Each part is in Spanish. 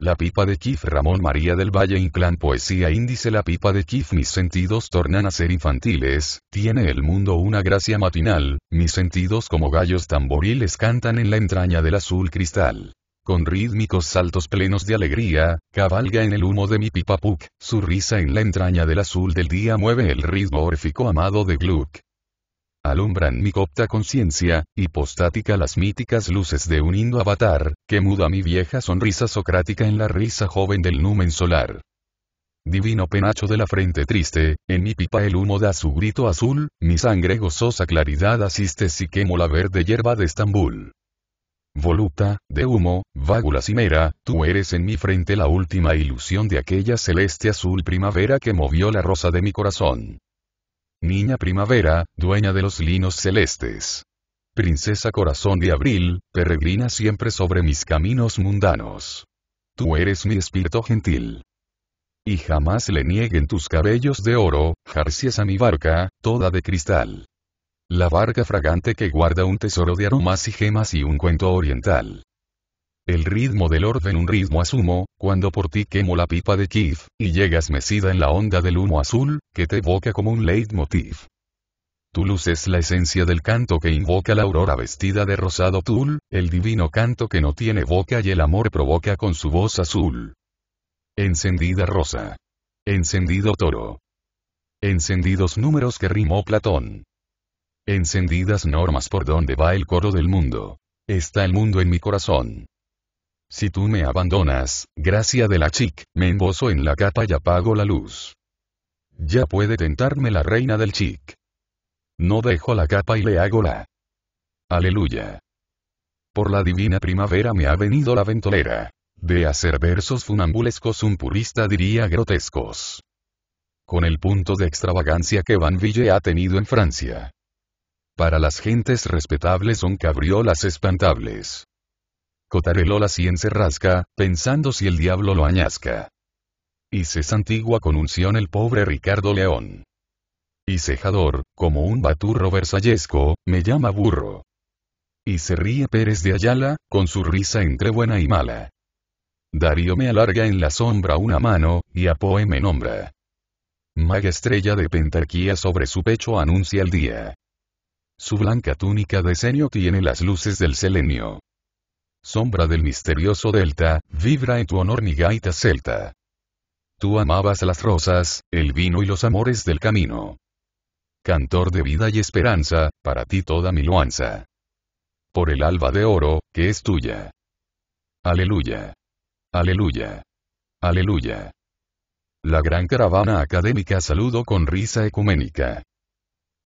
La pipa de Kif Ramón María del Valle Inclán Poesía Índice La pipa de Kif Mis sentidos tornan a ser infantiles, tiene el mundo una gracia matinal, mis sentidos como gallos tamboriles cantan en la entraña del azul cristal. Con rítmicos saltos plenos de alegría, cabalga en el humo de mi pipa puk, su risa en la entraña del azul del día mueve el ritmo órfico amado de Gluck alumbran mi copta conciencia, hipostática las míticas luces de un indo avatar, que muda mi vieja sonrisa socrática en la risa joven del numen solar. Divino penacho de la frente triste, en mi pipa el humo da su grito azul, mi sangre gozosa claridad asiste si quemo la verde hierba de Estambul. Voluta de humo, vágula cimera, tú eres en mi frente la última ilusión de aquella celeste azul primavera que movió la rosa de mi corazón. Niña primavera, dueña de los linos celestes. Princesa corazón de abril, peregrina siempre sobre mis caminos mundanos. Tú eres mi espíritu gentil. Y jamás le nieguen tus cabellos de oro, jarcias a mi barca, toda de cristal. La barca fragante que guarda un tesoro de aromas y gemas y un cuento oriental. El ritmo del orden un ritmo asumo, cuando por ti quemo la pipa de Keith, y llegas mecida en la onda del humo azul, que te evoca como un leitmotiv. Tu luz es la esencia del canto que invoca la aurora vestida de rosado tul, el divino canto que no tiene boca y el amor provoca con su voz azul. Encendida rosa. Encendido toro. Encendidos números que rimó Platón. Encendidas normas por donde va el coro del mundo. Está el mundo en mi corazón. Si tú me abandonas, gracia de la chic, me embozo en la capa y apago la luz. Ya puede tentarme la reina del chic. No dejo la capa y le hago la. Aleluya. Por la divina primavera me ha venido la ventolera. De hacer versos funambulescos un purista diría grotescos. Con el punto de extravagancia que Vanville ha tenido en Francia. Para las gentes respetables son cabriolas espantables. Cotarelo la encerrasca, pensando si el diablo lo añasca. Y se santigua con unción el pobre Ricardo León. Y cejador, como un baturro versallesco, me llama burro. Y se ríe Pérez de Ayala, con su risa entre buena y mala. Darío me alarga en la sombra una mano, y a Poe me nombra. Maga estrella de pentarquía sobre su pecho anuncia el día. Su blanca túnica de senio tiene las luces del selenio sombra del misterioso delta, vibra en tu honor mi gaita celta. Tú amabas las rosas, el vino y los amores del camino. Cantor de vida y esperanza, para ti toda mi luanza. Por el alba de oro, que es tuya. Aleluya. Aleluya. Aleluya. La gran caravana académica saludo con risa ecuménica.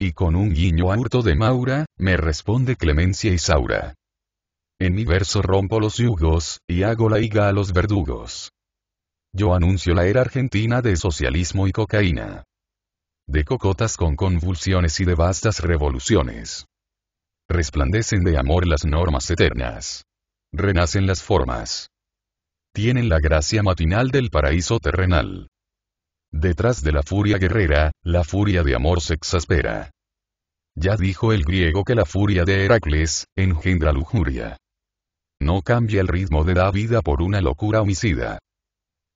Y con un guiño a hurto de Maura, me responde Clemencia Isaura. En mi verso rompo los yugos, y hago la higa a los verdugos. Yo anuncio la era argentina de socialismo y cocaína. De cocotas con convulsiones y de vastas revoluciones. Resplandecen de amor las normas eternas. Renacen las formas. Tienen la gracia matinal del paraíso terrenal. Detrás de la furia guerrera, la furia de amor se exaspera. Ya dijo el griego que la furia de Heracles, engendra lujuria. No cambia el ritmo de la vida por una locura homicida.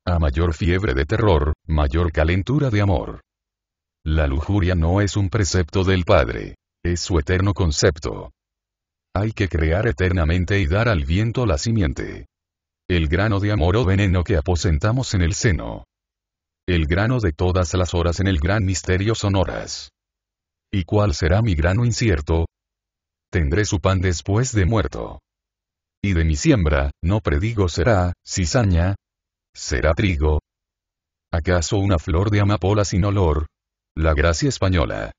A mayor fiebre de terror, mayor calentura de amor. La lujuria no es un precepto del Padre. Es su eterno concepto. Hay que crear eternamente y dar al viento la simiente. El grano de amor o veneno que aposentamos en el seno. El grano de todas las horas en el gran misterio son horas. ¿Y cuál será mi grano incierto? Tendré su pan después de muerto y de mi siembra, no predigo será, cizaña, será trigo. ¿Acaso una flor de amapola sin olor? La gracia española.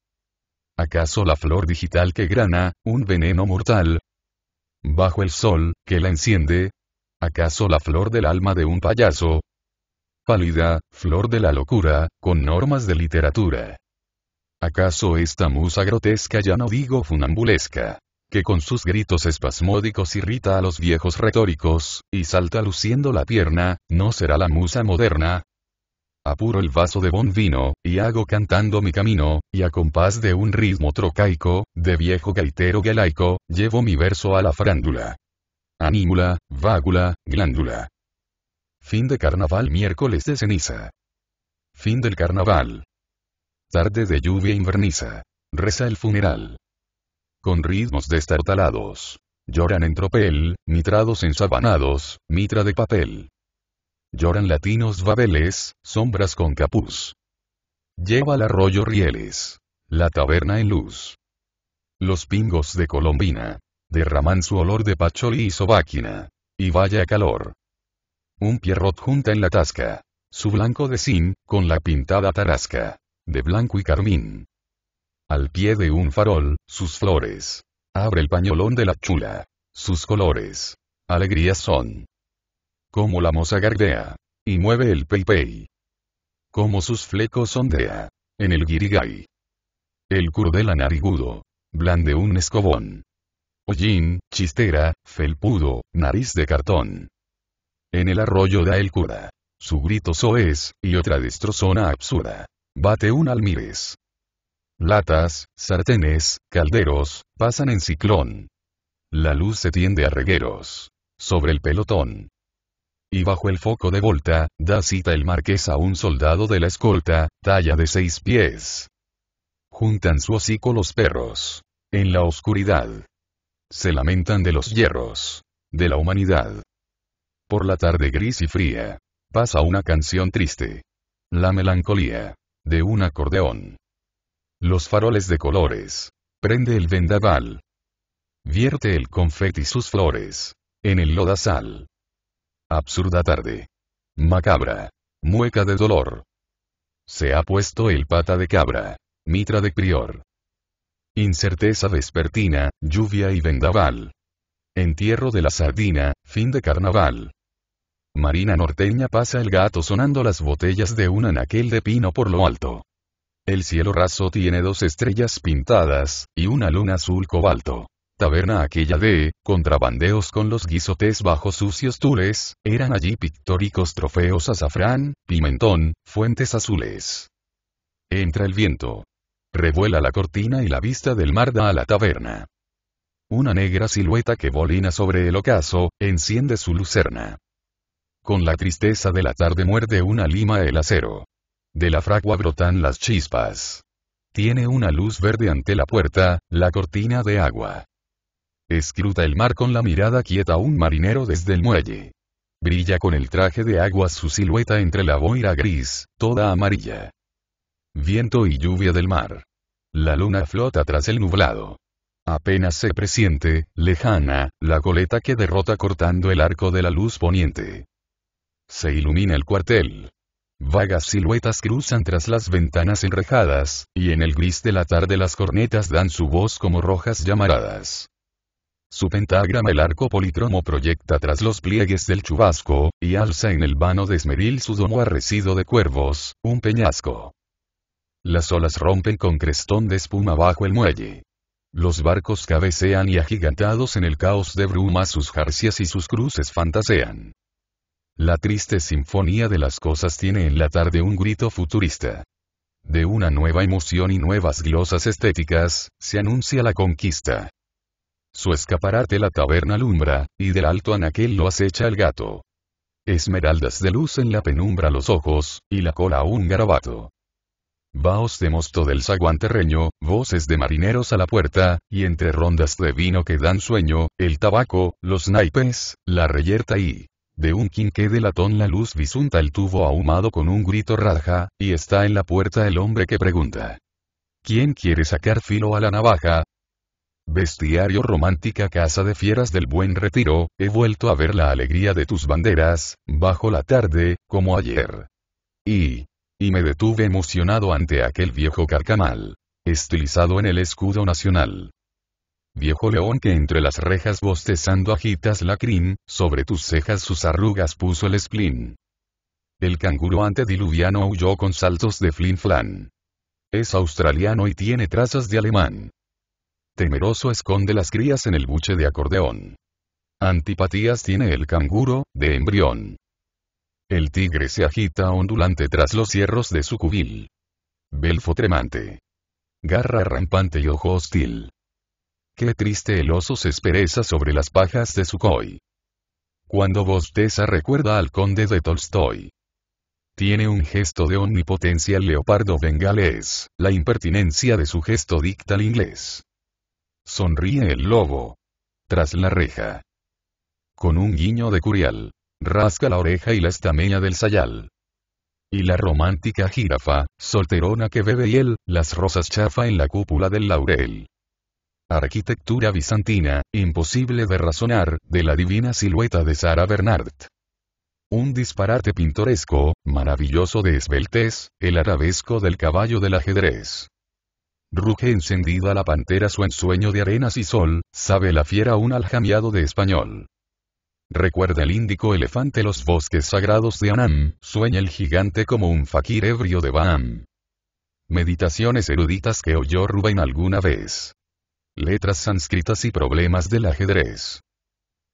¿Acaso la flor digital que grana, un veneno mortal? Bajo el sol, que la enciende. ¿Acaso la flor del alma de un payaso? Pálida, flor de la locura, con normas de literatura. ¿Acaso esta musa grotesca ya no digo funambulesca? que con sus gritos espasmódicos irrita a los viejos retóricos, y salta luciendo la pierna, ¿no será la musa moderna? Apuro el vaso de bon vino, y hago cantando mi camino, y a compás de un ritmo trocaico, de viejo gaitero galaico, llevo mi verso a la frándula. Anímula, vágula, glándula. Fin de carnaval miércoles de ceniza. Fin del carnaval. Tarde de lluvia inverniza. Reza el funeral con ritmos destartalados. Lloran en tropel, mitrados ensabanados, mitra de papel. Lloran latinos babeles, sombras con capuz. Lleva al arroyo rieles. La taberna en luz. Los pingos de Colombina. Derraman su olor de pacholi y sobaquina. Y vaya calor. Un pierrot junta en la tasca. Su blanco de zinc, con la pintada tarasca. De blanco y carmín. Al pie de un farol, sus flores. Abre el pañolón de la chula. Sus colores. Alegrías son. Como la moza gardea. Y mueve el pei Como sus flecos ondea. En el guirigay. El curdela narigudo. Blande un escobón. Hollín, chistera, felpudo, nariz de cartón. En el arroyo da el cura. Su grito soez, y otra destrozona absurda. Bate un almirez latas, sartenes, calderos, pasan en ciclón. La luz se tiende a regueros. Sobre el pelotón. Y bajo el foco de Volta, da cita el marqués a un soldado de la escolta, talla de seis pies. Juntan su hocico los perros. En la oscuridad. Se lamentan de los hierros. De la humanidad. Por la tarde gris y fría. Pasa una canción triste. La melancolía. De un acordeón. Los faroles de colores. Prende el vendaval. Vierte el confeti y sus flores. En el lodazal. Absurda tarde. Macabra. Mueca de dolor. Se ha puesto el pata de cabra. Mitra de prior. Incerteza vespertina, lluvia y vendaval. Entierro de la sardina, fin de carnaval. Marina norteña pasa el gato sonando las botellas de un anaquel de pino por lo alto. El cielo raso tiene dos estrellas pintadas, y una luna azul cobalto. Taberna aquella de, contrabandeos con los guisotes bajo sucios tules, eran allí pictóricos trofeos azafrán, pimentón, fuentes azules. Entra el viento. Revuela la cortina y la vista del mar da a la taberna. Una negra silueta que bolina sobre el ocaso, enciende su lucerna. Con la tristeza de la tarde muerde una lima el acero. De la fragua brotan las chispas. Tiene una luz verde ante la puerta, la cortina de agua. Escruta el mar con la mirada quieta un marinero desde el muelle. Brilla con el traje de agua su silueta entre la boira gris, toda amarilla. Viento y lluvia del mar. La luna flota tras el nublado. Apenas se presiente, lejana, la coleta que derrota cortando el arco de la luz poniente. Se ilumina el cuartel. Vagas siluetas cruzan tras las ventanas enrejadas, y en el gris de la tarde las cornetas dan su voz como rojas llamaradas. Su pentagrama el arco polítromo proyecta tras los pliegues del chubasco, y alza en el vano de esmeril su domo arrecido de cuervos, un peñasco. Las olas rompen con crestón de espuma bajo el muelle. Los barcos cabecean y agigantados en el caos de bruma sus jarcias y sus cruces fantasean. La triste sinfonía de las cosas tiene en la tarde un grito futurista. De una nueva emoción y nuevas glosas estéticas, se anuncia la conquista. Su escaparate la taberna alumbra, y del alto anaquel lo acecha el gato. Esmeraldas de luz en la penumbra los ojos, y la cola un garabato. Vaos de mosto del zaguán voces de marineros a la puerta, y entre rondas de vino que dan sueño, el tabaco, los naipes, la reyerta y de un quinqué de latón la luz bisunta el tubo ahumado con un grito raja, y está en la puerta el hombre que pregunta. ¿Quién quiere sacar filo a la navaja? Bestiario romántica casa de fieras del buen retiro, he vuelto a ver la alegría de tus banderas, bajo la tarde, como ayer. Y... Y me detuve emocionado ante aquel viejo carcamal. Estilizado en el escudo nacional viejo león que entre las rejas bostezando agitas la crin, sobre tus cejas sus arrugas puso el spleen. El canguro antediluviano huyó con saltos de flin flan. Es australiano y tiene trazas de alemán. Temeroso esconde las crías en el buche de acordeón. Antipatías tiene el canguro, de embrión. El tigre se agita ondulante tras los hierros de su cubil. Belfo tremante. Garra rampante y ojo hostil. Qué triste el oso se espereza sobre las pajas de su Sukhoi. Cuando bosteza recuerda al conde de Tolstoy. Tiene un gesto de omnipotencia el leopardo bengalés, la impertinencia de su gesto dicta al inglés. Sonríe el lobo. Tras la reja. Con un guiño de curial. Rasca la oreja y la estameña del sayal. Y la romántica jirafa, solterona que bebe y él las rosas chafa en la cúpula del laurel arquitectura bizantina, imposible de razonar, de la divina silueta de Sara Bernard. Un disparate pintoresco, maravilloso de esbeltez, el arabesco del caballo del ajedrez. Ruge encendida la pantera su ensueño de arenas y sol, sabe la fiera un aljamiado de español. Recuerda el índico elefante los bosques sagrados de Anam, sueña el gigante como un fakir ebrio de Baam. Meditaciones eruditas que oyó Rubén alguna vez letras sánscritas y problemas del ajedrez.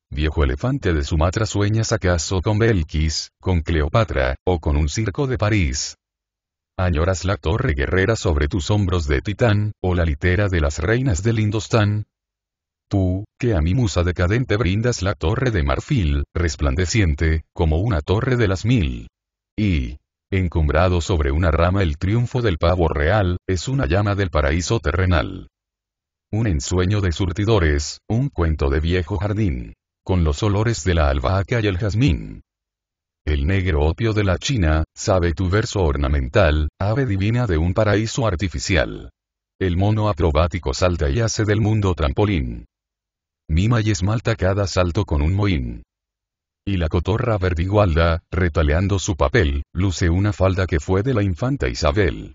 Viejo elefante de Sumatra sueñas acaso con Belkis, con Cleopatra, o con un circo de París. ¿Añoras la torre guerrera sobre tus hombros de titán, o la litera de las reinas del Indostán? Tú, que a mi musa decadente brindas la torre de marfil, resplandeciente, como una torre de las mil. Y, encumbrado sobre una rama el triunfo del pavo real, es una llama del paraíso terrenal. Un ensueño de surtidores, un cuento de viejo jardín. Con los olores de la albahaca y el jazmín. El negro opio de la China, sabe tu verso ornamental, ave divina de un paraíso artificial. El mono acrobático salta y hace del mundo trampolín. Mima y esmalta cada salto con un moín. Y la cotorra verdigualda, retaleando su papel, luce una falda que fue de la infanta Isabel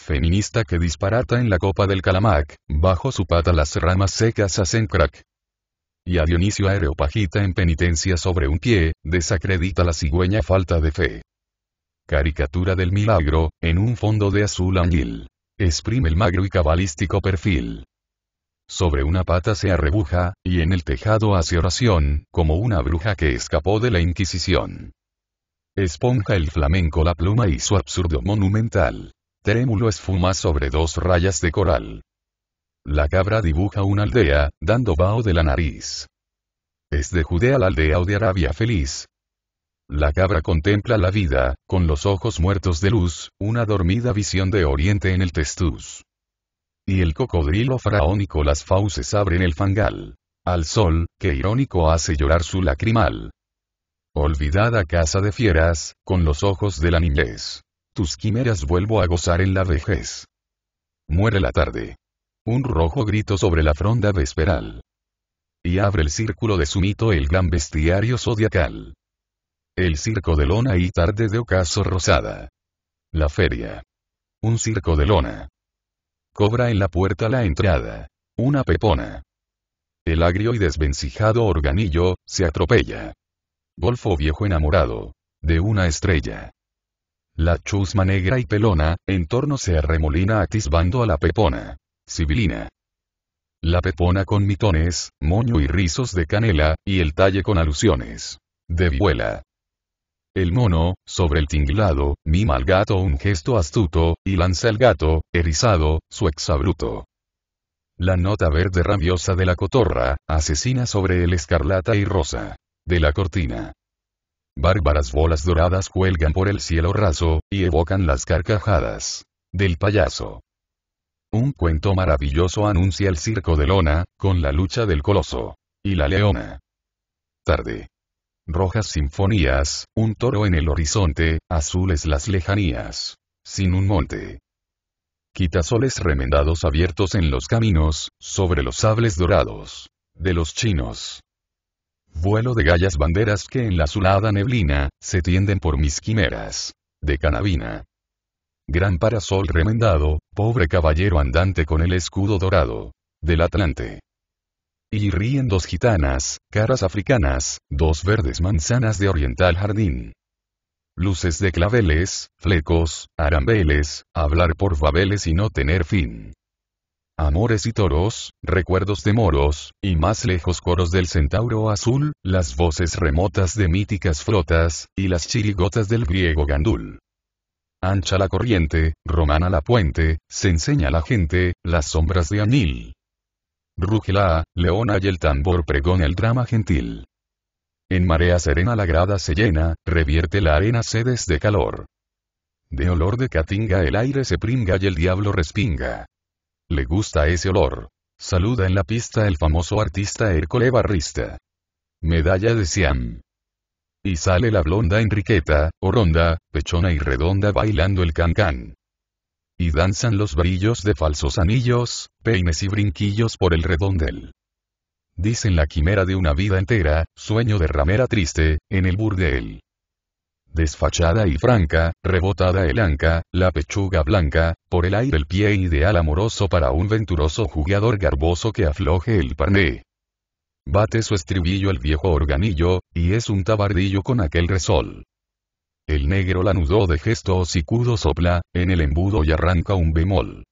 feminista que disparata en la copa del calamac, bajo su pata las ramas secas hacen crack. Y a Dionisio Areopagita en penitencia sobre un pie, desacredita la cigüeña falta de fe. Caricatura del milagro, en un fondo de azul anguil. Exprime el magro y cabalístico perfil. Sobre una pata se arrebuja, y en el tejado hace oración, como una bruja que escapó de la Inquisición. Esponja el flamenco la pluma y su absurdo monumental. Trémulo esfuma sobre dos rayas de coral. La cabra dibuja una aldea, dando vaho de la nariz. Es de Judea la aldea o de Arabia feliz. La cabra contempla la vida, con los ojos muertos de luz, una dormida visión de oriente en el testuz. Y el cocodrilo faraónico las fauces abren el fangal. Al sol, que irónico hace llorar su lacrimal olvidada casa de fieras, con los ojos de la niñez. Tus quimeras vuelvo a gozar en la vejez. Muere la tarde. Un rojo grito sobre la fronda vesperal. Y abre el círculo de su mito el gran bestiario zodiacal. El circo de lona y tarde de ocaso rosada. La feria. Un circo de lona. Cobra en la puerta la entrada. Una pepona. El agrio y desvencijado organillo, se atropella. Golfo viejo enamorado. De una estrella. La chusma negra y pelona, en torno se arremolina atisbando a la pepona. Sibilina. La pepona con mitones, moño y rizos de canela, y el talle con alusiones. De vihuela. El mono, sobre el tinglado, mima al gato un gesto astuto, y lanza al gato, erizado, su exabruto. La nota verde rabiosa de la cotorra, asesina sobre el escarlata y rosa. De la cortina. Bárbaras bolas doradas cuelgan por el cielo raso, y evocan las carcajadas del payaso. Un cuento maravilloso anuncia el circo de lona, con la lucha del coloso y la leona. Tarde. Rojas sinfonías, un toro en el horizonte, azules las lejanías. Sin un monte. Quitasoles remendados abiertos en los caminos, sobre los sables dorados. De los chinos. Vuelo de gallas banderas que en la azulada neblina, se tienden por mis quimeras. De canabina. Gran parasol remendado, pobre caballero andante con el escudo dorado. Del Atlante. Y ríen dos gitanas, caras africanas, dos verdes manzanas de oriental jardín. Luces de claveles, flecos, arambeles, hablar por babeles y no tener fin amores y toros, recuerdos de moros, y más lejos coros del centauro azul, las voces remotas de míticas flotas, y las chirigotas del griego gandul. Ancha la corriente, romana la puente, se enseña la gente, las sombras de Anil. Ruge leona y el tambor pregón el drama gentil. En marea serena la grada se llena, revierte la arena sedes de calor. De olor de catinga el aire se pringa y el diablo respinga. Le gusta ese olor. Saluda en la pista el famoso artista Hércole Barrista. Medalla de Siam. Y sale la blonda Enriqueta, oronda, pechona y redonda bailando el cancán. Y danzan los brillos de falsos anillos, peines y brinquillos por el redondel. Dicen la quimera de una vida entera, sueño de ramera triste, en el burdel desfachada y franca, rebotada el anca, la pechuga blanca, por el aire el pie ideal amoroso para un venturoso jugador garboso que afloje el parné. Bate su estribillo el viejo organillo, y es un tabardillo con aquel resol. El negro lanudo de gesto cudo sopla, en el embudo y arranca un bemol.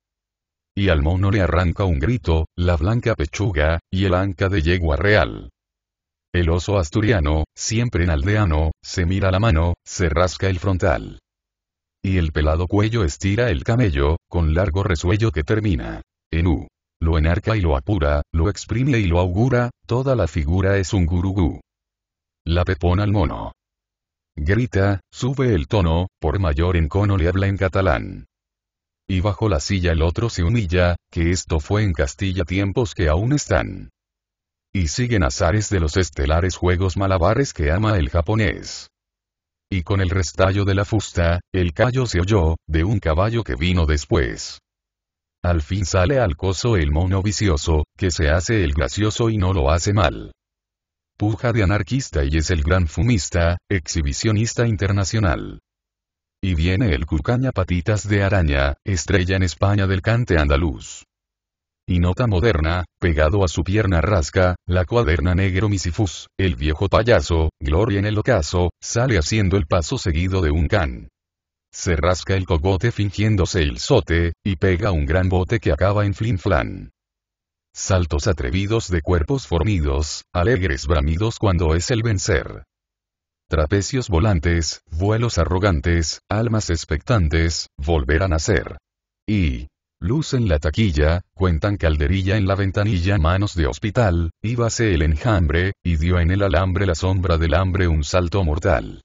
Y al mono le arranca un grito, la blanca pechuga, y el anca de yegua real. El oso asturiano, siempre en aldeano, se mira la mano, se rasca el frontal. Y el pelado cuello estira el camello, con largo resuello que termina en U. Lo enarca y lo apura, lo exprime y lo augura, toda la figura es un gurugú. La pepona al mono. Grita, sube el tono, por mayor encono le habla en catalán. Y bajo la silla el otro se humilla, que esto fue en Castilla tiempos que aún están. Y siguen azares de los estelares juegos malabares que ama el japonés. Y con el restallo de la fusta, el callo se oyó, de un caballo que vino después. Al fin sale al coso el mono vicioso, que se hace el gracioso y no lo hace mal. Puja de anarquista y es el gran fumista, exhibicionista internacional. Y viene el cucaña patitas de araña, estrella en España del cante andaluz y nota moderna, pegado a su pierna rasca, la cuaderna negro misifus, el viejo payaso, gloria en el ocaso, sale haciendo el paso seguido de un can. Se rasca el cogote fingiéndose el sote, y pega un gran bote que acaba en flan. Saltos atrevidos de cuerpos formidos, alegres bramidos cuando es el vencer. Trapecios volantes, vuelos arrogantes, almas expectantes, volverán a nacer. Y, Luz en la taquilla, cuentan calderilla en la ventanilla manos de hospital, íbase el enjambre, y dio en el alambre la sombra del hambre un salto mortal.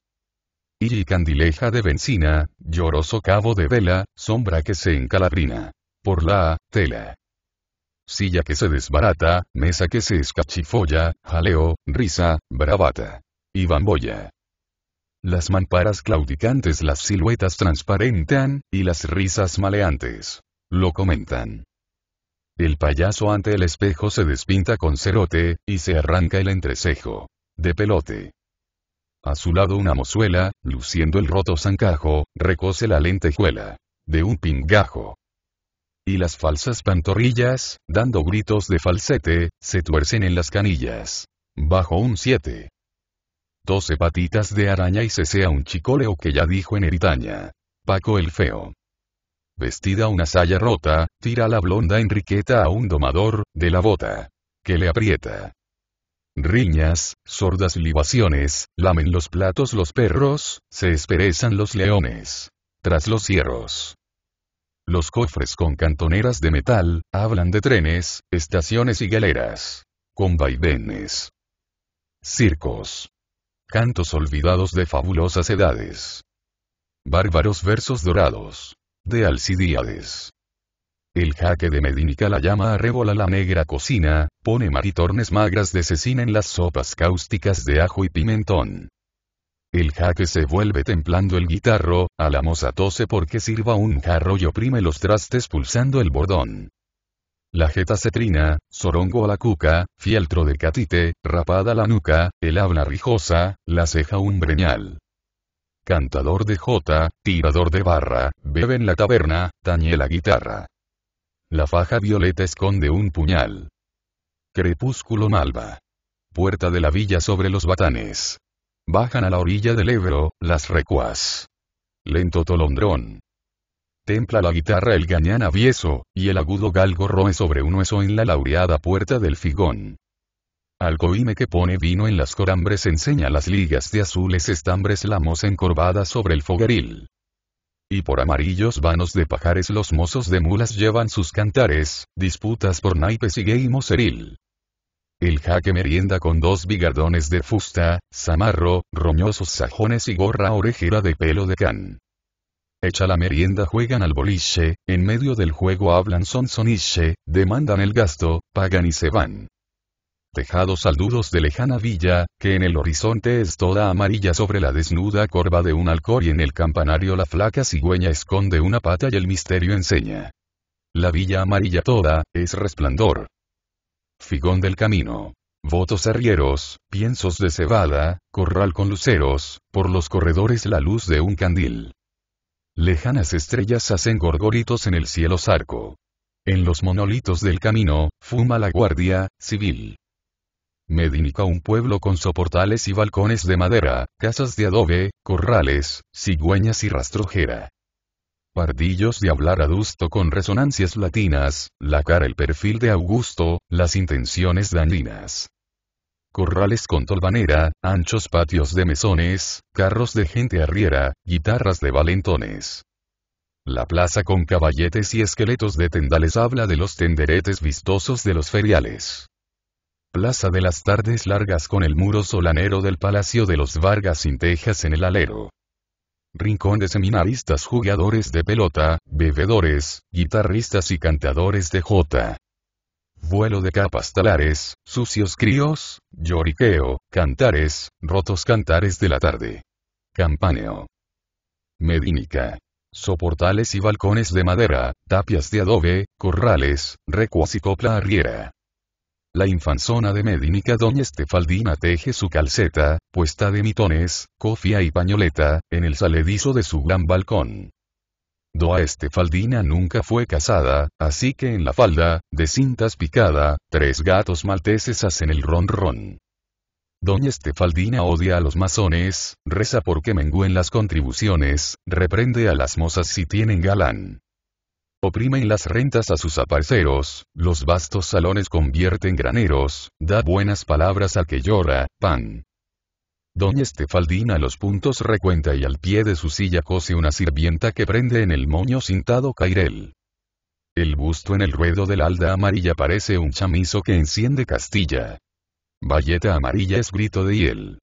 Y candileja de benzina, lloroso cabo de vela, sombra que se encalabrina. Por la, tela. Silla que se desbarata, mesa que se escachifolla, jaleo, risa, bravata. Y bamboya las mamparas claudicantes las siluetas transparentan, y las risas maleantes lo comentan. El payaso ante el espejo se despinta con cerote, y se arranca el entrecejo. De pelote. A su lado una mozuela, luciendo el roto zancajo, recose la lentejuela. De un pingajo. Y las falsas pantorrillas, dando gritos de falsete, se tuercen en las canillas. Bajo un siete. Doce patitas de araña y se sea un chicoleo que ya dijo en Eritaña. Paco el Feo vestida una saya rota, tira la blonda Enriqueta a un domador, de la bota. Que le aprieta. Riñas, sordas libaciones, lamen los platos los perros, se esperezan los leones. Tras los cierros. Los cofres con cantoneras de metal, hablan de trenes, estaciones y galeras. Con vaivenes. Circos. Cantos olvidados de fabulosas edades. Bárbaros versos dorados de Alcidiades. El jaque de Medinica la llama revola la negra cocina, pone maritornes magras de cecina en las sopas cáusticas de ajo y pimentón. El jaque se vuelve templando el guitarro, a la moza tose porque sirva un jarro y oprime los trastes pulsando el bordón. La jeta cetrina, sorongo a la cuca, fieltro de catite, rapada la nuca, el habla rijosa, la ceja un breñal cantador de jota, tirador de barra, bebe en la taberna, tañe la guitarra. La faja violeta esconde un puñal. Crepúsculo malva. Puerta de la villa sobre los batanes. Bajan a la orilla del Ebro, las recuas. Lento tolondrón. Templa la guitarra el gañán avieso, y el agudo galgo roe sobre un hueso en la laureada puerta del figón. Alcohime que pone vino en las corambres enseña las ligas de azules estambres lamos encorvada sobre el fogaril. Y por amarillos vanos de pajares los mozos de mulas llevan sus cantares, disputas por naipes y gay moceril. El jaque merienda con dos bigardones de fusta, zamarro, roñosos sajones y gorra orejera de pelo de can. Echa la merienda juegan al boliche, en medio del juego hablan son soniche, demandan el gasto, pagan y se van tejados aldudos de lejana villa, que en el horizonte es toda amarilla sobre la desnuda corva de un alcor y en el campanario la flaca cigüeña esconde una pata y el misterio enseña. La villa amarilla toda, es resplandor. Figón del camino. Votos arrieros, piensos de cebada, corral con luceros, por los corredores la luz de un candil. Lejanas estrellas hacen gorgoritos en el cielo zarco. En los monolitos del camino, fuma la guardia, civil. Medinica un pueblo con soportales y balcones de madera, casas de adobe, corrales, cigüeñas y rastrojera. Pardillos de hablar adusto con resonancias latinas, la cara el perfil de Augusto, las intenciones dañinas. Corrales con tolvanera, anchos patios de mesones, carros de gente arriera, guitarras de valentones. La plaza con caballetes y esqueletos de tendales habla de los tenderetes vistosos de los feriales. Plaza de las Tardes Largas con el muro solanero del Palacio de los Vargas sin tejas en el alero. Rincón de seminaristas jugadores de pelota, bebedores, guitarristas y cantadores de jota. Vuelo de capas talares, sucios críos, lloriqueo, cantares, rotos cantares de la tarde. Campaneo. Medínica. Soportales y balcones de madera, tapias de adobe, corrales, recuas y copla arriera. La infanzona de Medínica doña Estefaldina teje su calceta, puesta de mitones, cofia y pañoleta, en el saledizo de su gran balcón. Doa Estefaldina nunca fue casada, así que en la falda, de cintas picada, tres gatos malteses hacen el ron ron. Doña Estefaldina odia a los masones, reza porque mengúen las contribuciones, reprende a las mozas si tienen galán oprimen las rentas a sus aparceros, los vastos salones convierten graneros, da buenas palabras al que llora, pan. Doña Estefaldina los puntos recuenta y al pie de su silla cose una sirvienta que prende en el moño cintado cairel. El busto en el ruedo del alda amarilla parece un chamizo que enciende Castilla. Valleta amarilla es grito de hiel.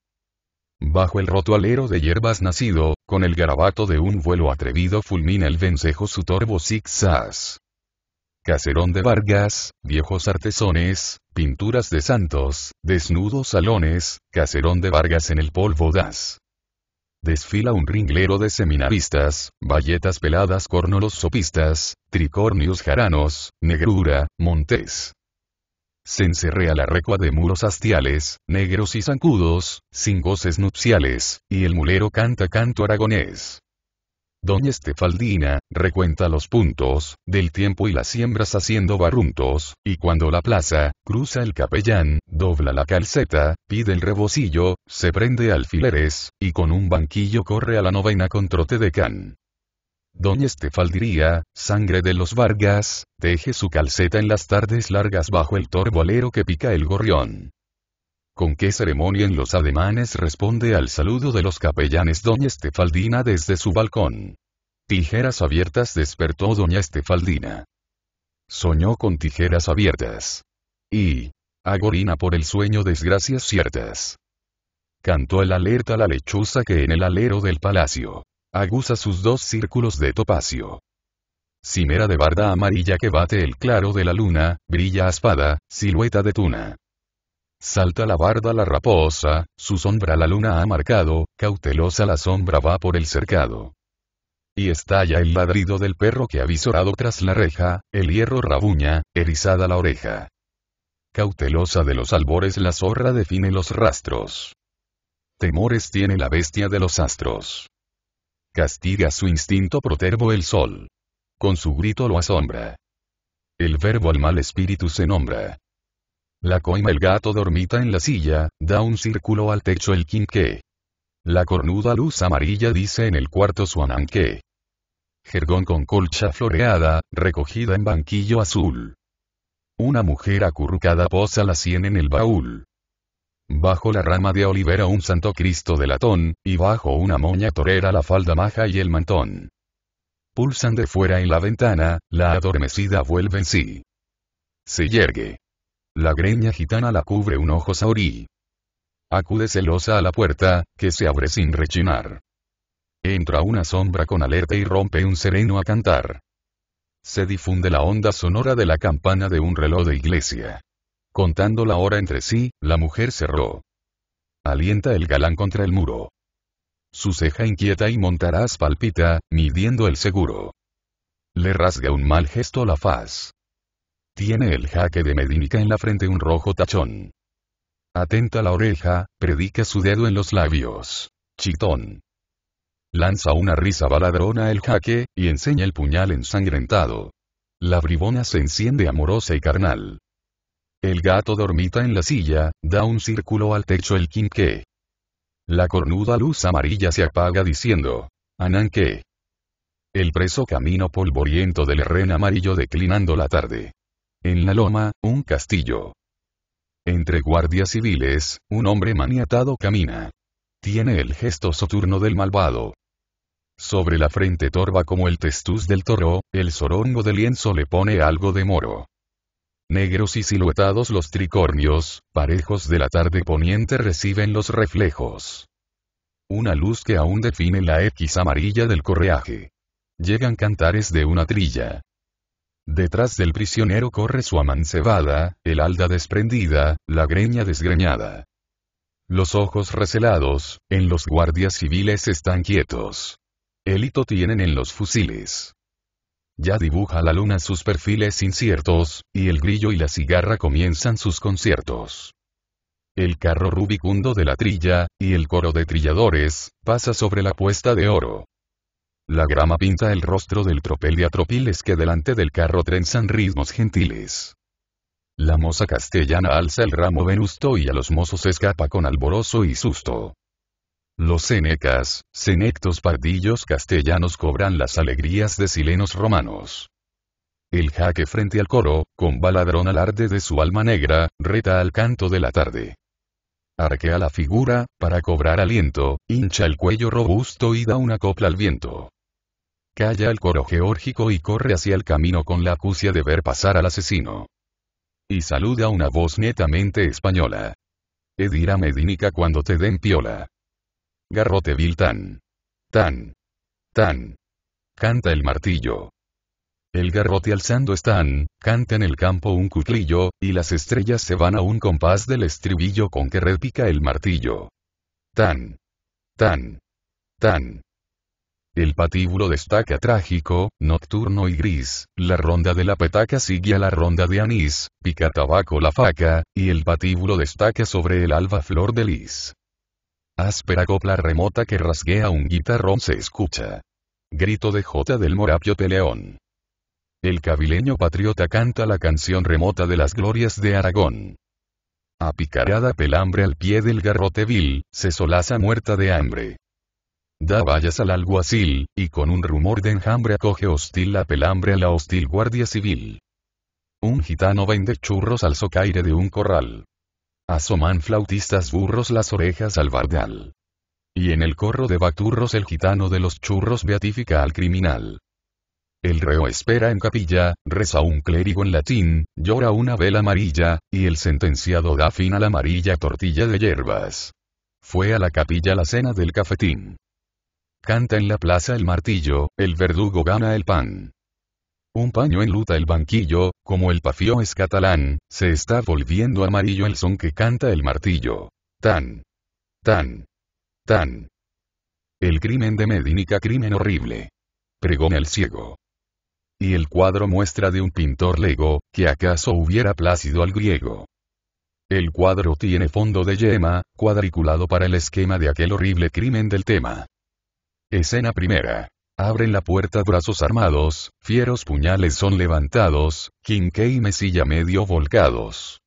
Bajo el rotualero de hierbas nacido, con el garabato de un vuelo atrevido fulmina el vencejo su torbo zigzag. Caserón de Vargas, viejos artesones, pinturas de santos, desnudos salones, caserón de Vargas en el polvo das. Desfila un ringlero de seminaristas, bayetas peladas cornolos sopistas, tricornios jaranos, negrura, montés. Se encerrea la recua de muros hastiales, negros y zancudos, sin goces nupciales, y el mulero canta canto aragonés. Doña Estefaldina, recuenta los puntos, del tiempo y las siembras haciendo barruntos, y cuando la plaza, cruza el capellán, dobla la calceta, pide el rebocillo, se prende alfileres, y con un banquillo corre a la novena con trote de can. Doña estefaldría sangre de los Vargas, deje su calceta en las tardes largas bajo el torbolero que pica el gorrión. ¿Con qué ceremonia en los ademanes responde al saludo de los capellanes Doña Estefaldina desde su balcón? Tijeras abiertas despertó Doña Estefaldina. Soñó con tijeras abiertas. Y. Agorina por el sueño desgracias ciertas. Cantó el alerta la lechuza que en el alero del palacio Aguza sus dos círculos de topacio. Cimera de barda amarilla que bate el claro de la luna, brilla espada, silueta de tuna. Salta la barda la raposa, su sombra la luna ha marcado, cautelosa la sombra va por el cercado. Y estalla el ladrido del perro que avisorado tras la reja, el hierro rabuña, erizada la oreja. Cautelosa de los albores la zorra define los rastros. Temores tiene la bestia de los astros. Castiga su instinto protervo el sol. Con su grito lo asombra. El verbo al mal espíritu se nombra. La coima el gato dormita en la silla, da un círculo al techo el quinqué. La cornuda luz amarilla dice en el cuarto su ananqué. Jergón con colcha floreada, recogida en banquillo azul. Una mujer acurrucada posa la sien en el baúl. Bajo la rama de olivera un santo Cristo de latón, y bajo una moña torera la falda maja y el mantón. Pulsan de fuera en la ventana, la adormecida vuelve en sí. Se yergue. La greña gitana la cubre un ojo saurí. Acude celosa a la puerta, que se abre sin rechinar. Entra una sombra con alerta y rompe un sereno a cantar. Se difunde la onda sonora de la campana de un reloj de iglesia. Contando la hora entre sí, la mujer cerró. Alienta el galán contra el muro. Su ceja inquieta y montaraz palpita, midiendo el seguro. Le rasga un mal gesto la faz. Tiene el jaque de Medinica en la frente un rojo tachón. Atenta la oreja, predica su dedo en los labios. Chitón. Lanza una risa baladrona el jaque, y enseña el puñal ensangrentado. La bribona se enciende amorosa y carnal. El gato dormita en la silla, da un círculo al techo el quinqué. La cornuda luz amarilla se apaga diciendo, Ananqué. El preso camino polvoriento del ren amarillo declinando la tarde. En la loma, un castillo. Entre guardias civiles, un hombre maniatado camina. Tiene el gesto soturno del malvado. Sobre la frente torva como el testuz del toro, el sorongo de lienzo le pone algo de moro negros y siluetados los tricornios, parejos de la tarde poniente reciben los reflejos. Una luz que aún define la X amarilla del correaje. Llegan cantares de una trilla. Detrás del prisionero corre su amancebada, el alda desprendida, la greña desgreñada. Los ojos recelados, en los guardias civiles están quietos. El hito tienen en los fusiles. Ya dibuja la luna sus perfiles inciertos, y el grillo y la cigarra comienzan sus conciertos. El carro rubicundo de la trilla, y el coro de trilladores, pasa sobre la puesta de oro. La grama pinta el rostro del tropel de atropiles que delante del carro trenzan ritmos gentiles. La moza castellana alza el ramo venusto y a los mozos escapa con alborozo y susto. Los senecas, senectos pardillos castellanos cobran las alegrías de silenos romanos. El jaque frente al coro, con baladrón alarde de su alma negra, reta al canto de la tarde. Arquea la figura, para cobrar aliento, hincha el cuello robusto y da una copla al viento. Calla el coro geórgico y corre hacia el camino con la acucia de ver pasar al asesino. Y saluda una voz netamente española. Edira medínica cuando te den piola vil tan. Tan. Tan. Canta el martillo. El garrote alzando están, canta en el campo un cuclillo, y las estrellas se van a un compás del estribillo con que repica el martillo. Tan. Tan. Tan. El patíbulo destaca trágico, nocturno y gris, la ronda de la petaca sigue a la ronda de anís, pica tabaco la faca, y el patíbulo destaca sobre el alba flor de lis áspera copla remota que rasguea un guitarrón se escucha. Grito de J. del Morapio peleón El cavileño patriota canta la canción remota de las glorias de Aragón. A picarada pelambre al pie del garrote vil, se solaza muerta de hambre. Da vallas al alguacil, y con un rumor de enjambre acoge hostil la pelambre a la hostil guardia civil. Un gitano vende churros al socaire de un corral asoman flautistas burros las orejas al bardal. Y en el corro de bacturros el gitano de los churros beatifica al criminal. El reo espera en capilla, reza un clérigo en latín, llora una vela amarilla, y el sentenciado da fin a la amarilla tortilla de hierbas. Fue a la capilla la cena del cafetín. Canta en la plaza el martillo, el verdugo gana el pan. Un paño enluta el banquillo, como el pafío es catalán, se está volviendo amarillo el son que canta el martillo. Tan. Tan. Tan. El crimen de Medinica crimen horrible. Pregón el ciego. Y el cuadro muestra de un pintor lego, que acaso hubiera plácido al griego. El cuadro tiene fondo de yema, cuadriculado para el esquema de aquel horrible crimen del tema. Escena primera abren la puerta brazos armados, fieros puñales son levantados, quinqué y mesilla medio volcados.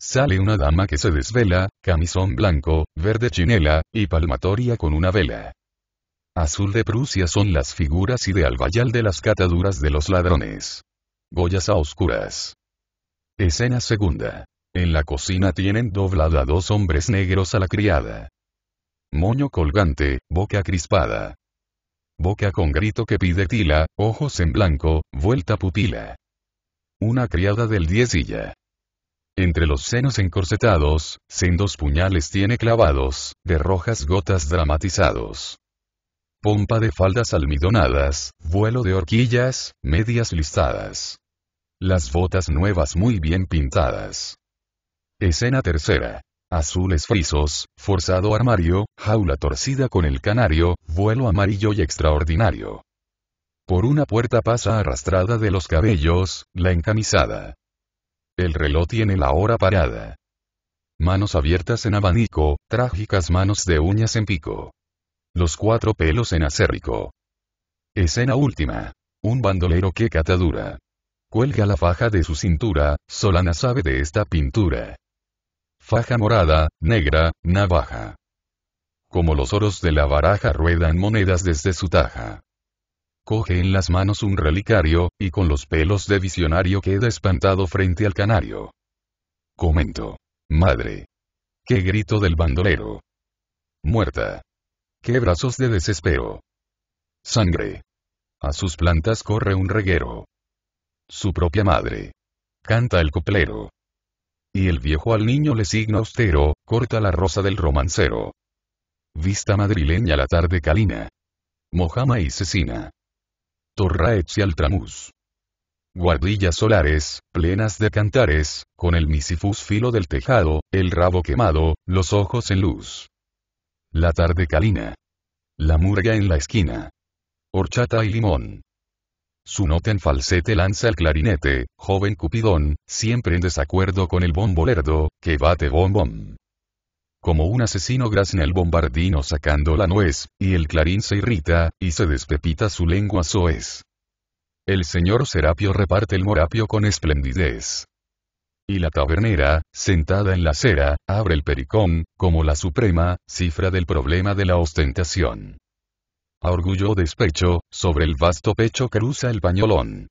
Sale una dama que se desvela, camisón blanco, verde chinela, y palmatoria con una vela. Azul de Prusia son las figuras y de albayal de las cataduras de los ladrones. Goyas a oscuras. Escena segunda. En la cocina tienen doblada dos hombres negros a la criada. Moño colgante, boca crispada, Boca con grito que pide tila, ojos en blanco, vuelta pupila. Una criada del diezilla. Entre los senos encorsetados, sendos puñales tiene clavados, de rojas gotas dramatizados. Pompa de faldas almidonadas, vuelo de horquillas, medias listadas. Las botas nuevas muy bien pintadas. Escena tercera azules frisos, forzado armario, jaula torcida con el canario, vuelo amarillo y extraordinario. Por una puerta pasa arrastrada de los cabellos, la encamisada. El reloj tiene la hora parada. Manos abiertas en abanico, trágicas manos de uñas en pico. Los cuatro pelos en acérrico. Escena última. Un bandolero que catadura. Cuelga la faja de su cintura, Solana sabe de esta pintura faja morada, negra, navaja. Como los oros de la baraja ruedan monedas desde su taja. Coge en las manos un relicario, y con los pelos de visionario queda espantado frente al canario. Comento. Madre. Qué grito del bandolero. Muerta. Qué brazos de desespero. Sangre. A sus plantas corre un reguero. Su propia madre. Canta el coplero y el viejo al niño le signa austero, corta la rosa del romancero. Vista madrileña la tarde calina. Mojama y cecina. Torraets y Altramuz. Guardillas solares, plenas de cantares, con el misifus filo del tejado, el rabo quemado, los ojos en luz. La tarde calina. La murga en la esquina. Horchata y limón. Su nota en falsete lanza el clarinete, joven Cupidón, siempre en desacuerdo con el bombo lerdo, que bate bom bom. Como un asesino grazna el bombardino sacando la nuez, y el clarín se irrita, y se despepita su lengua soez. El señor Serapio reparte el morapio con esplendidez. Y la tabernera, sentada en la acera, abre el pericón, como la suprema, cifra del problema de la ostentación orgullo despecho, sobre el vasto pecho cruza el pañolón.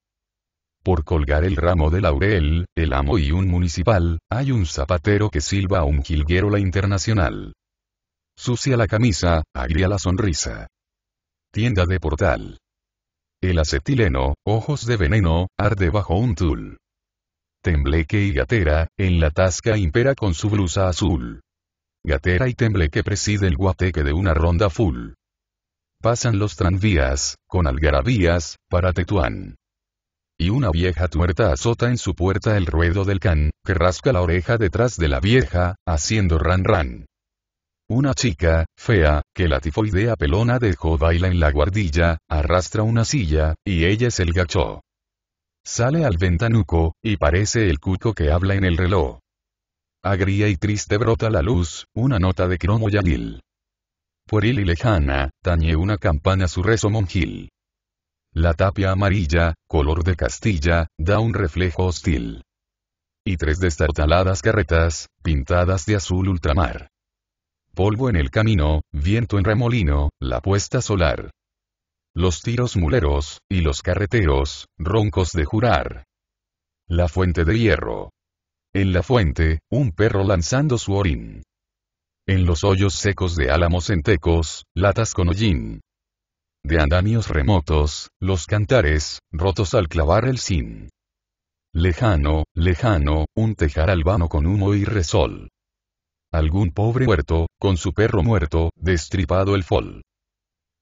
Por colgar el ramo de laurel, el amo y un municipal, hay un zapatero que silba a un jilguero la internacional. Sucia la camisa, agria la sonrisa. Tienda de portal. El acetileno, ojos de veneno, arde bajo un tul. Tembleque y gatera, en la tasca impera con su blusa azul. Gatera y tembleque preside el guateque de una ronda full. Pasan los tranvías, con algarabías, para Tetuán. Y una vieja tuerta azota en su puerta el ruedo del can, que rasca la oreja detrás de la vieja, haciendo ran ran. Una chica, fea, que la tifoidea pelona dejó baila en la guardilla, arrastra una silla, y ella es el gachó. Sale al ventanuco, y parece el cuco que habla en el reloj. Agria y triste brota la luz, una nota de cromo yadil pueril y lejana, tañe una campana su rezo monjil. La tapia amarilla, color de Castilla, da un reflejo hostil. Y tres destartaladas carretas, pintadas de azul ultramar. Polvo en el camino, viento en remolino, la puesta solar. Los tiros muleros, y los carreteros, roncos de jurar. La fuente de hierro. En la fuente, un perro lanzando su orín. En los hoyos secos de álamos entecos, latas con hollín. De andamios remotos, los cantares, rotos al clavar el sin. Lejano, lejano, un tejar albano con humo y resol. Algún pobre huerto, con su perro muerto, destripado el fol.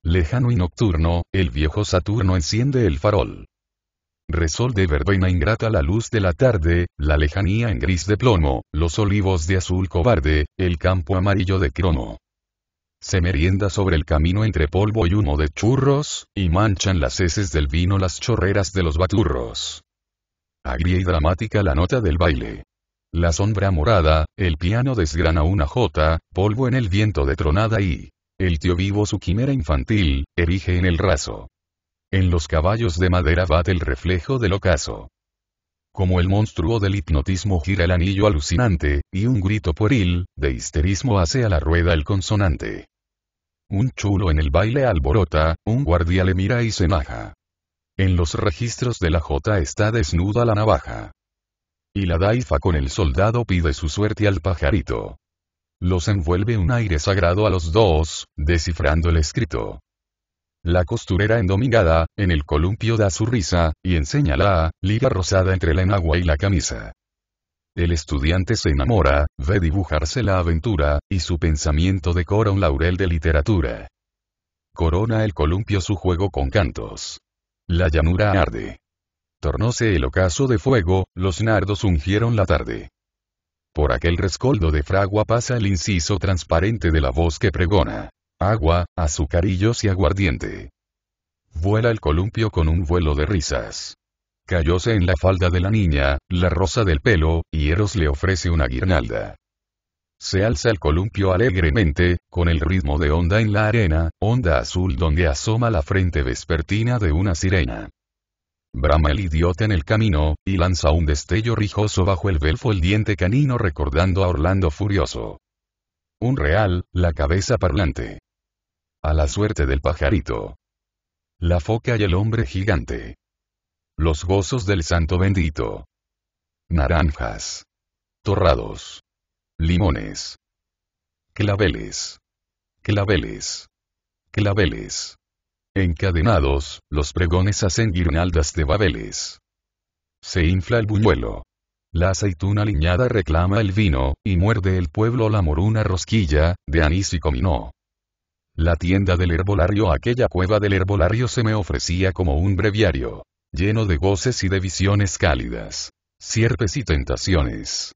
Lejano y nocturno, el viejo Saturno enciende el farol. Resol de ingrata la luz de la tarde, la lejanía en gris de plomo, los olivos de azul cobarde, el campo amarillo de cromo. Se merienda sobre el camino entre polvo y humo de churros, y manchan las heces del vino las chorreras de los baturros. Agria y dramática la nota del baile. La sombra morada, el piano desgrana una jota, polvo en el viento de tronada y... El tío vivo su quimera infantil, erige en el raso. En los caballos de madera bate el reflejo del ocaso. Como el monstruo del hipnotismo gira el anillo alucinante, y un grito pueril, de histerismo hace a la rueda el consonante. Un chulo en el baile alborota, un guardia le mira y se maja. En los registros de la J está desnuda la navaja. Y la daifa con el soldado pide su suerte al pajarito. Los envuelve un aire sagrado a los dos, descifrando el escrito. La costurera endomingada, en el columpio da su risa, y enseña la liga rosada entre la enagua y la camisa. El estudiante se enamora, ve dibujarse la aventura, y su pensamiento decora un laurel de literatura. Corona el columpio su juego con cantos. La llanura arde. Tornóse el ocaso de fuego, los nardos ungieron la tarde. Por aquel rescoldo de fragua pasa el inciso transparente de la voz que pregona agua, azucarillos y aguardiente. Vuela el columpio con un vuelo de risas. Cayóse en la falda de la niña, la rosa del pelo, y Eros le ofrece una guirnalda. Se alza el columpio alegremente, con el ritmo de onda en la arena, onda azul donde asoma la frente vespertina de una sirena. Brama el idiota en el camino, y lanza un destello rijoso bajo el belfo el diente canino recordando a Orlando furioso. Un real, la cabeza parlante a la suerte del pajarito. La foca y el hombre gigante. Los gozos del santo bendito. Naranjas. Torrados. Limones. Claveles. Claveles. Claveles. Encadenados, los pregones hacen guirnaldas de babeles. Se infla el buñuelo. La aceituna aliñada reclama el vino, y muerde el pueblo la moruna rosquilla, de anís y cominó. La tienda del herbolario, aquella cueva del herbolario se me ofrecía como un breviario, lleno de goces y de visiones cálidas, sierpes y tentaciones.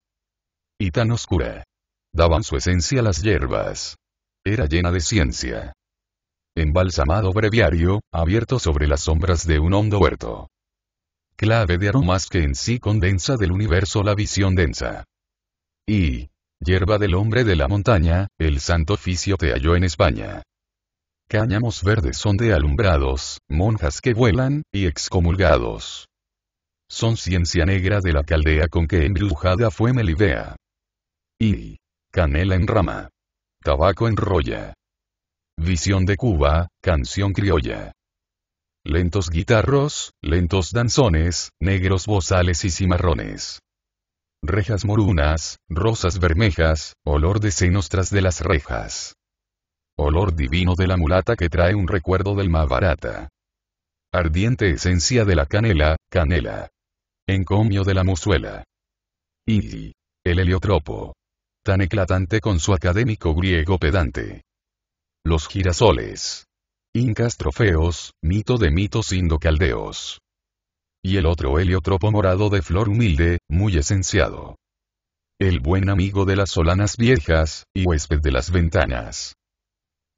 Y tan oscura. Daban su esencia las hierbas. Era llena de ciencia. Embalsamado breviario, abierto sobre las sombras de un hondo huerto clave de aromas que en sí condensa del universo la visión densa. Y, hierba del hombre de la montaña, el santo oficio te halló en España. Cáñamos verdes son de alumbrados, monjas que vuelan, y excomulgados. Son ciencia negra de la caldea con que embrujada fue Melibea. Y. Canela en rama. Tabaco en rolla, Visión de Cuba, canción criolla. Lentos guitarros, lentos danzones, negros bozales y cimarrones. Rejas morunas, rosas bermejas, olor de senos tras de las rejas olor divino de la mulata que trae un recuerdo del Mahabharata. Ardiente esencia de la canela, canela. Encomio de la musuela. Y. El heliotropo. Tan eclatante con su académico griego pedante. Los girasoles. Incas trofeos, mito de mitos indocaldeos. Y el otro heliotropo morado de flor humilde, muy esenciado. El buen amigo de las solanas viejas, y huésped de las ventanas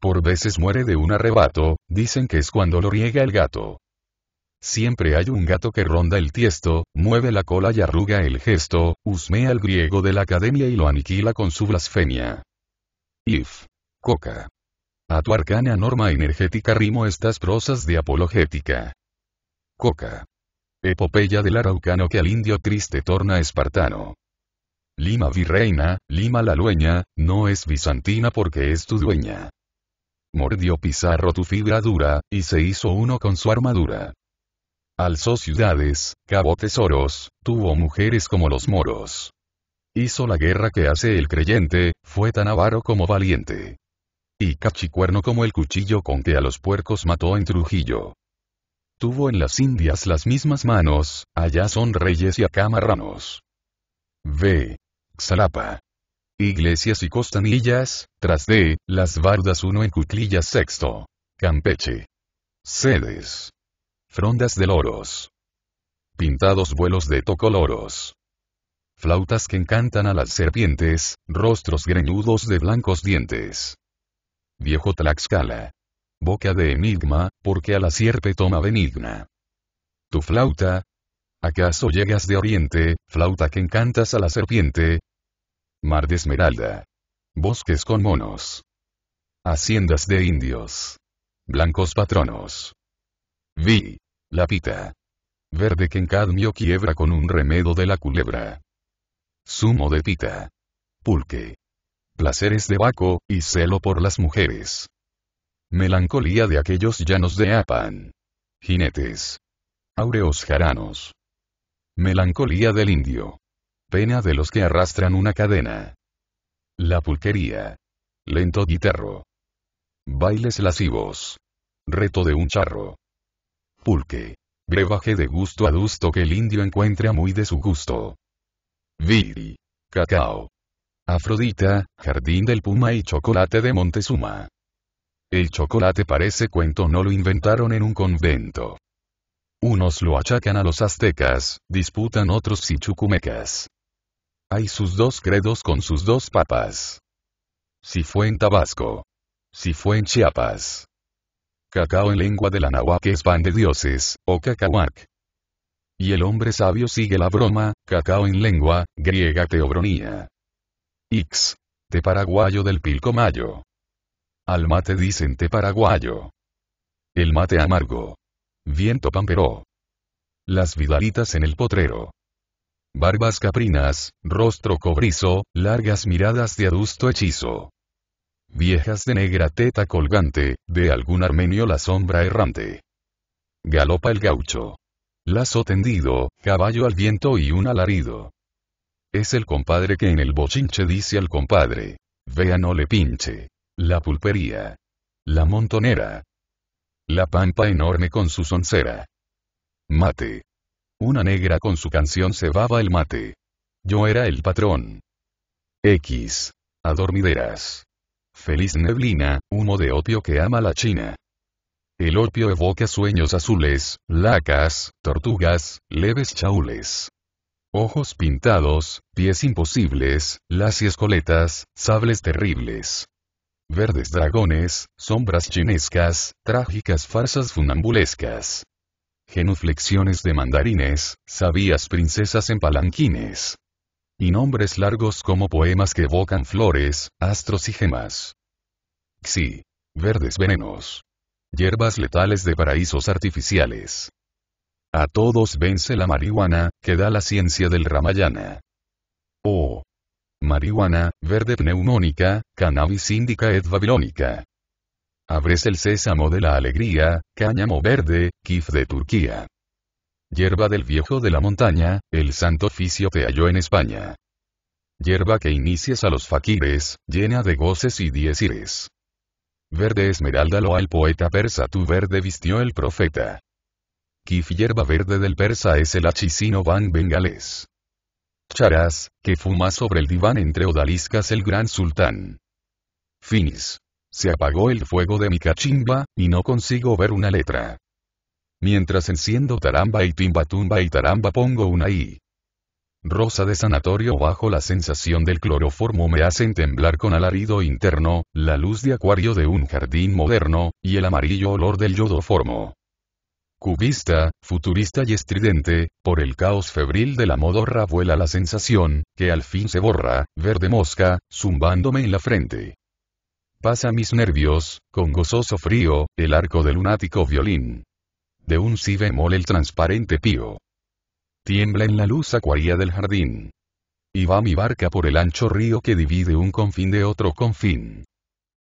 por veces muere de un arrebato, dicen que es cuando lo riega el gato. Siempre hay un gato que ronda el tiesto, mueve la cola y arruga el gesto, husmea al griego de la academia y lo aniquila con su blasfemia. If. Coca. A tu arcana norma energética rimo estas prosas de apologética. Coca. Epopeya del araucano que al indio triste torna espartano. Lima virreina, Lima la lueña, no es bizantina porque es tu dueña. Mordió Pizarro tu fibra dura, y se hizo uno con su armadura. Alzó ciudades, cavó tesoros, tuvo mujeres como los moros. Hizo la guerra que hace el creyente, fue tan avaro como valiente. Y cachicuerno como el cuchillo con que a los puercos mató en Trujillo. Tuvo en las Indias las mismas manos, allá son reyes y acá marranos. V. Xalapa iglesias y costanillas, tras de, las bardas uno en cuclillas sexto. Campeche. Sedes. Frondas de loros. Pintados vuelos de tocoloros. Flautas que encantan a las serpientes, rostros greñudos de blancos dientes. Viejo Tlaxcala. Boca de enigma, porque a la sierpe toma benigna. Tu flauta, ¿Acaso llegas de oriente, flauta que encantas a la serpiente, Mar de esmeralda. Bosques con monos. Haciendas de indios. Blancos patronos. Vi. La pita. Verde que en cadmio quiebra con un remedo de la culebra. Zumo de pita. Pulque. Placeres de Baco, y celo por las mujeres. Melancolía de aquellos llanos de Apan. Jinetes. Áureos jaranos. Melancolía del indio. Pena de los que arrastran una cadena. La pulquería. Lento guitarro. Bailes lascivos. Reto de un charro. Pulque. Brebaje de gusto adusto que el indio encuentra muy de su gusto. Viri. Cacao. Afrodita, jardín del puma y chocolate de Montezuma. El chocolate parece cuento no lo inventaron en un convento. Unos lo achacan a los aztecas, disputan otros si chucumecas. Hay sus dos credos con sus dos papas. Si fue en Tabasco. Si fue en Chiapas. Cacao en lengua de la que es pan de dioses, o cacahuac. Y el hombre sabio sigue la broma, cacao en lengua, griega teobronía. X. Te paraguayo del pilcomayo. Al mate dicen te paraguayo. El mate amargo. Viento pamperó. Las vidalitas en el potrero barbas caprinas, rostro cobrizo, largas miradas de adusto hechizo. Viejas de negra teta colgante, de algún armenio la sombra errante. Galopa el gaucho. Lazo tendido, caballo al viento y un alarido. Es el compadre que en el bochinche dice al compadre. Vea no le pinche. La pulpería. La montonera. La pampa enorme con su soncera. Mate. Una negra con su canción cebaba el mate. Yo era el patrón. X. Adormideras. Feliz neblina, humo de opio que ama la China. El opio evoca sueños azules, lacas, tortugas, leves chaules. Ojos pintados, pies imposibles, las coletas, sables terribles. Verdes dragones, sombras chinescas, trágicas farsas funambulescas genuflexiones de mandarines, sabías princesas en palanquines. Y nombres largos como poemas que evocan flores, astros y gemas. Xi. Verdes venenos. Hierbas letales de paraísos artificiales. A todos vence la marihuana, que da la ciencia del Ramayana. O. Oh. Marihuana, verde pneumónica, cannabis indica et babilónica. Abres el sésamo de la alegría, cáñamo verde, kif de Turquía. Hierba del viejo de la montaña, el santo oficio te halló en España. Hierba que inicias a los faquires, llena de goces y diezires. Verde esmeralda lo al poeta persa tu verde vistió el profeta. Kif hierba verde del persa es el achicino van bengalés. Charas, que fuma sobre el diván entre odaliscas el gran sultán. Finis. Se apagó el fuego de mi cachimba, y no consigo ver una letra. Mientras enciendo taramba y timba tumba y taramba pongo una I. Rosa de sanatorio bajo la sensación del cloroformo me hacen temblar con alarido interno, la luz de acuario de un jardín moderno, y el amarillo olor del yodoformo. Cubista, futurista y estridente, por el caos febril de la modorra vuela la sensación, que al fin se borra, verde mosca, zumbándome en la frente. Pasa mis nervios, con gozoso frío, el arco del lunático violín. De un si bemol el transparente pío. Tiembla en la luz acuaria del jardín. Y va mi barca por el ancho río que divide un confín de otro confín.